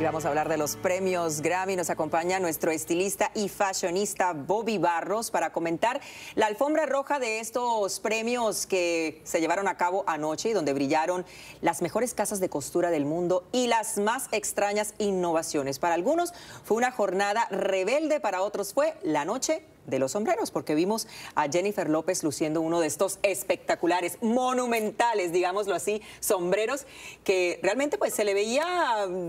vamos a hablar de los premios Grammy. Nos acompaña nuestro estilista y fashionista Bobby Barros para comentar la alfombra roja de estos premios que se llevaron a cabo anoche y donde brillaron las mejores casas de costura del mundo y las más extrañas innovaciones. Para algunos fue una jornada rebelde, para otros fue la noche de los sombreros, porque vimos a Jennifer López luciendo uno de estos espectaculares, monumentales, digámoslo así, sombreros, que realmente pues se le veía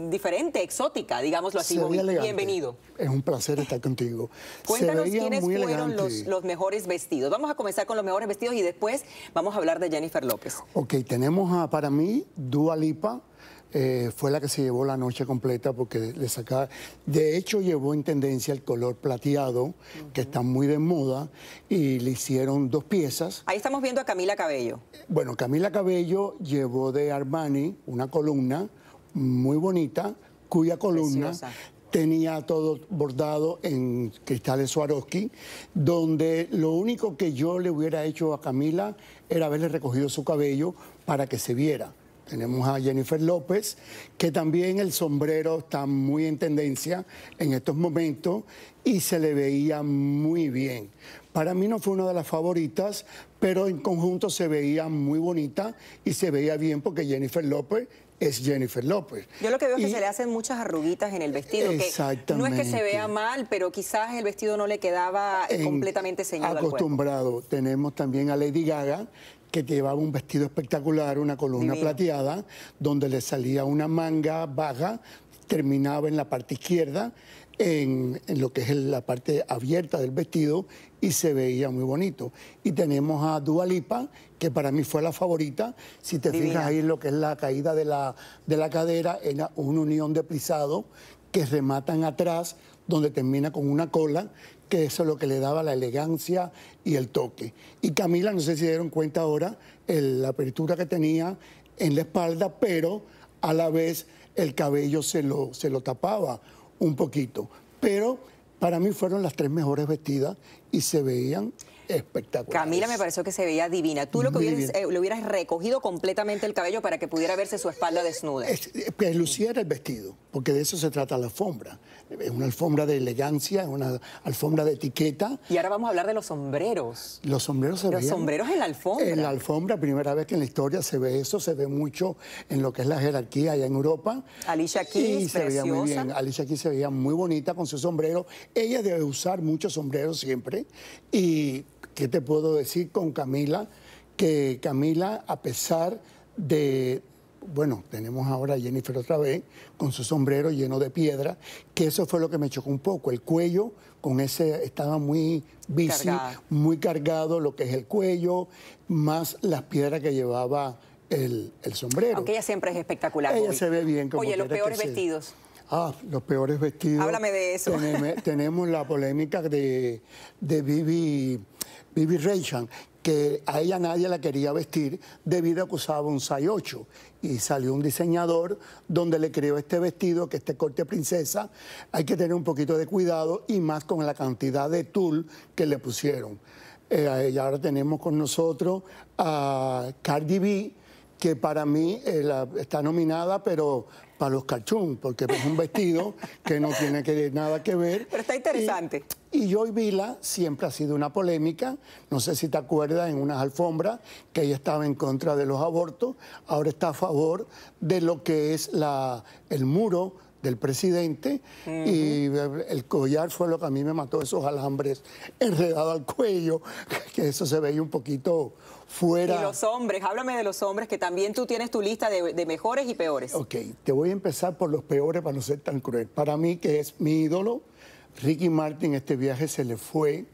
diferente, exótica, digámoslo así. Bienvenido. Es un placer estar contigo. Cuéntanos quiénes fueron los, mejores vestidos. Vamos a comenzar con los mejores vestidos y después vamos a hablar de Jennifer López. Ok, tenemos a, para mí Dua Lipa, eh, fue la que se llevó la noche completa porque le sacaba. De hecho, llevó en tendencia el color plateado, que está muy de moda, y le hicieron dos piezas. Ahí estamos viendo a Camila Cabello. Bueno, Camila Cabello llevó de Armani una columna muy bonita, cuya columna tenía todo bordado en cristales Swarovski, donde lo único que yo le hubiera hecho a Camila era haberle recogido su cabello para que se viera. Tenemos a Jennifer López, que también el sombrero está muy en tendencia en estos momentos y se le veía muy bien. Para mí no fue una de las favoritas, pero en conjunto se veía muy bonita y se veía bien porque Jennifer López es Jennifer López. Yo lo que veo es que se le hacen muchas arruguitas en el vestido. Exactamente. no es que se vea mal, pero quizás el vestido no le quedaba eh, completamente señalado. Acostumbrado. Tenemos también a Lady Gaga, que llevaba un vestido espectacular, una columna plateada, donde le salía una manga baja, terminaba en la parte izquierda en, lo que es la parte abierta del vestido y se veía muy bonito. Y tenemos a Dualipa, que para mí fue la favorita. Si te fijas ahí lo que es la caída de la, de la cadera, era una unión de plisado que rematan atrás, donde termina con una cola, que eso es lo que le daba la elegancia y el toque. Y Camila, no sé si dieron cuenta ahora, la apertura que tenía en la espalda, pero a la vez el cabello se lo, se lo tapaba un poquito. Pero para mí fueron las tres mejores vestidas y se veían espectacular. Camila me pareció que se veía divina. Tú lo que hubieras, eh, hubieras recogido completamente el cabello para que pudiera verse su espalda desnuda. Es, eh, luciera el vestido, porque de eso se trata la alfombra. Es una alfombra de elegancia, es una alfombra de etiqueta. Y ahora vamos a hablar de los sombreros. Los sombreros se Los sombreros en la alfombra. En la alfombra, primera vez que en la historia se ve eso, se ve mucho en lo que es la jerarquía allá en Europa. Alicia aquí se veía muy bien. Alicia Keys se veía muy bonita con su sombrero. Ella debe usar muchos sombreros siempre y ¿Qué te puedo decir con Camila? Que Camila, a pesar de, bueno, tenemos ahora a Jennifer otra vez, con su sombrero lleno de piedra, que eso fue lo que me chocó un poco, el cuello con ese, estaba muy bici, muy cargado lo que es el cuello, más las piedras que llevaba el, sombrero. Aunque ella siempre es espectacular. Ella se ve bien como Oye, los peores vestidos. Ah, los peores vestidos. Háblame de eso. Tenemos, la polémica de, de Vivi, que a ella nadie la quería vestir debido a que usaba un 6-8. Y salió un diseñador donde le creó este vestido, que este corte princesa, hay que tener un poquito de cuidado y más con la cantidad de tul que le pusieron. y eh, ahora tenemos con nosotros a Cardi B, que para mí está nominada, pero para los cachún, porque es un vestido que no tiene nada que ver. Pero está interesante. Y, Joy Vila siempre ha sido una polémica. No sé si te acuerdas en unas alfombras que ella estaba en contra de los abortos, ahora está a favor de lo que es el muro del presidente y el collar fue lo que a mí me mató, esos alambres enredados al cuello, que eso se veía un poquito fuera. Y los hombres, háblame de los hombres, que también tú tienes tu lista de, de mejores y peores. Ok, te voy a empezar por los peores para no ser tan cruel. Para mí, que es mi ídolo, Ricky Martin, este viaje se le fue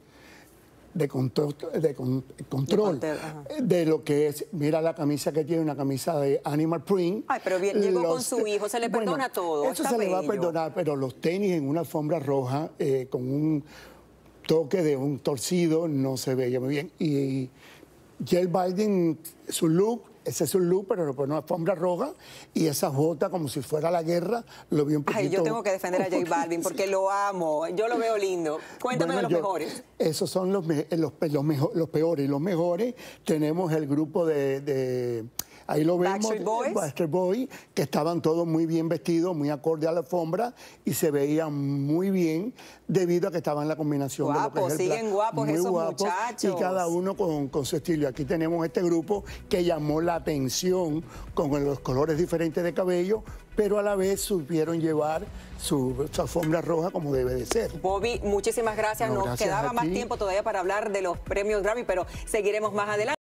de control, de control lo que es, mira la camisa que tiene, una camisa de animal print. Ay, pero bien, llegó con su hijo, se le perdona todo. Eso se le va a perdonar, pero los tenis en una alfombra roja eh, con un toque de un torcido no se veía muy bien. Y, y Biden, su look ese es un look, pero no una alfombra roja y esa botas como si fuera la guerra, lo vi un poquito... Ay, yo tengo que defender a J Balvin porque lo amo, yo lo veo lindo. Cuéntame de los mejores. Esos son los, los, los, peores. Los mejores tenemos el grupo de Ahí lo vemos, Backstreet Boys, que estaban todos muy bien vestidos, muy acorde a la alfombra y se veían muy bien debido a que estaban en la combinación guapos, de el siguen guapos esos muchachos. Y cada uno con, su estilo. Aquí tenemos este grupo que llamó la atención con los colores diferentes de cabello, pero a la vez supieron llevar su, alfombra roja como debe de ser. Bobby, muchísimas gracias. Nos quedaba más tiempo todavía para hablar de los premios Grammy, pero seguiremos más adelante.